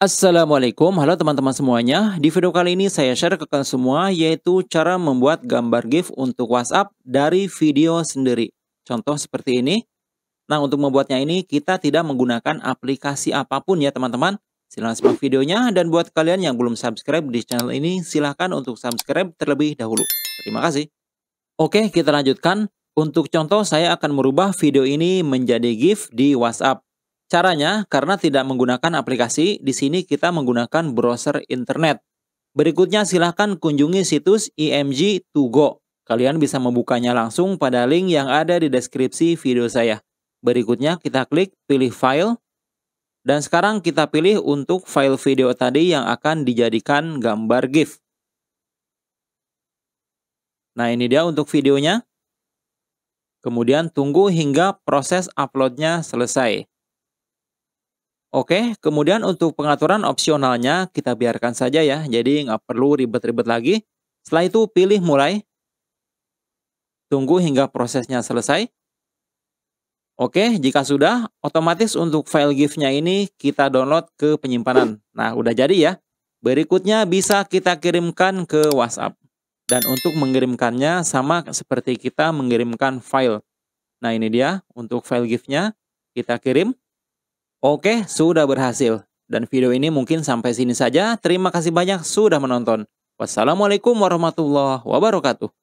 Assalamualaikum, halo teman-teman semuanya. Di video kali ini saya share ke kalian semua yaitu cara membuat gambar GIF untuk WhatsApp dari video sendiri. Contoh seperti ini. Nah, untuk membuatnya ini kita tidak menggunakan aplikasi apapun ya teman-teman. Silahkan simak videonya dan buat kalian yang belum subscribe di channel ini silahkan untuk subscribe terlebih dahulu. Terima kasih. Oke, kita lanjutkan. Untuk contoh saya akan merubah video ini menjadi GIF di WhatsApp. Caranya, karena tidak menggunakan aplikasi, di sini kita menggunakan browser internet. Berikutnya silahkan kunjungi situs img2go. E Kalian bisa membukanya langsung pada link yang ada di deskripsi video saya. Berikutnya kita klik pilih file. Dan sekarang kita pilih untuk file video tadi yang akan dijadikan gambar GIF. Nah ini dia untuk videonya. Kemudian tunggu hingga proses uploadnya selesai. Oke, kemudian untuk pengaturan opsionalnya kita biarkan saja ya, jadi nggak perlu ribet-ribet lagi. Setelah itu pilih mulai, tunggu hingga prosesnya selesai. Oke, jika sudah, otomatis untuk file GIF-nya ini kita download ke penyimpanan. Nah, udah jadi ya. Berikutnya bisa kita kirimkan ke WhatsApp. Dan untuk mengirimkannya sama seperti kita mengirimkan file. Nah, ini dia untuk file GIF-nya. Kita kirim. Oke, sudah berhasil. Dan video ini mungkin sampai sini saja. Terima kasih banyak sudah menonton. Wassalamualaikum warahmatullahi wabarakatuh.